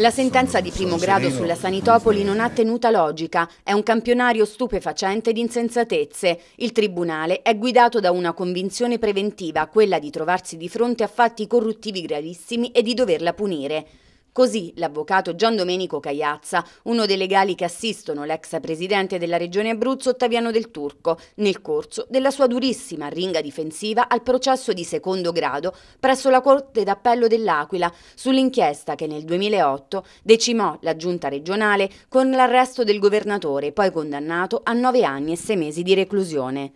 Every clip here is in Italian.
La sentenza di primo grado sulla Sanitopoli non ha tenuta logica, è un campionario stupefacente di insensatezze. Il Tribunale è guidato da una convinzione preventiva, quella di trovarsi di fronte a fatti corruttivi gravissimi e di doverla punire. Così l'avvocato Gian Domenico Cagliazza, uno dei legali che assistono l'ex presidente della regione Abruzzo Ottaviano del Turco, nel corso della sua durissima ringa difensiva al processo di secondo grado presso la Corte d'Appello dell'Aquila sull'inchiesta che nel 2008 decimò la giunta regionale con l'arresto del governatore poi condannato a nove anni e sei mesi di reclusione.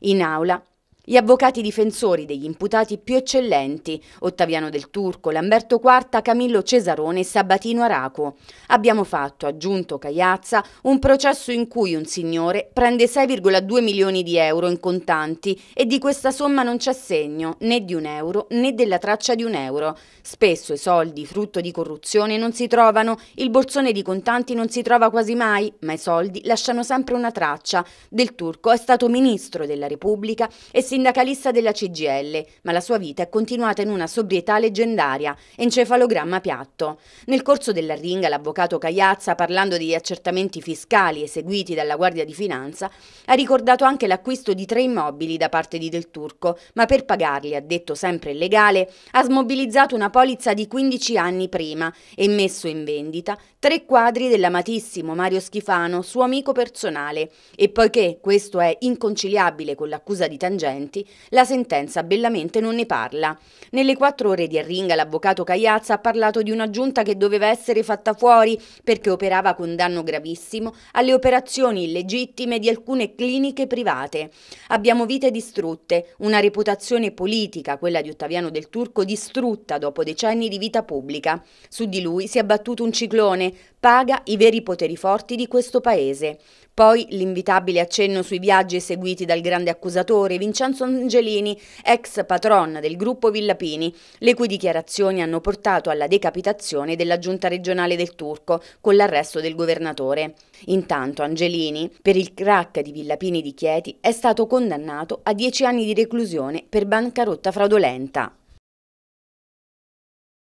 In aula gli avvocati difensori degli imputati più eccellenti, Ottaviano Del Turco, Lamberto Quarta, Camillo Cesarone e Sabatino Araco. Abbiamo fatto, aggiunto Cagliazza, un processo in cui un signore prende 6,2 milioni di euro in contanti e di questa somma non c'è segno né di un euro né della traccia di un euro. Spesso i soldi frutto di corruzione non si trovano, il borsone di contanti non si trova quasi mai, ma i soldi lasciano sempre una traccia. Del Turco è stato ministro della Repubblica e si sindacalista della CGL, ma la sua vita è continuata in una sobrietà leggendaria, encefalogramma piatto. Nel corso dell'arringa l'avvocato Cagliazza, parlando degli accertamenti fiscali eseguiti dalla Guardia di Finanza, ha ricordato anche l'acquisto di tre immobili da parte di Del Turco, ma per pagarli, ha detto sempre illegale, ha smobilizzato una polizza di 15 anni prima e messo in vendita tre quadri dell'amatissimo Mario Schifano, suo amico personale, e poiché questo è inconciliabile con l'accusa di tangente, documenti. La sentenza bellamente non ne parla. Nelle quattro ore di arringa l'avvocato Cagliazza ha parlato di una giunta che doveva essere fatta fuori perché operava con danno gravissimo alle operazioni illegittime di alcune cliniche private. Abbiamo vite distrutte, una reputazione politica, quella di Ottaviano del Turco, distrutta dopo decenni di vita pubblica. Su di lui si è battuto un ciclone, paga i veri poteri forti di questo paese. Poi l'invitabile accenno sui viaggi eseguiti dal grande accusatore Vincenzo Alfonso Angelini, ex patron del gruppo Villapini, le cui dichiarazioni hanno portato alla decapitazione della giunta regionale del Turco con l'arresto del governatore. Intanto Angelini, per il crack di Villapini di Chieti, è stato condannato a 10 anni di reclusione per bancarotta fraudolenta.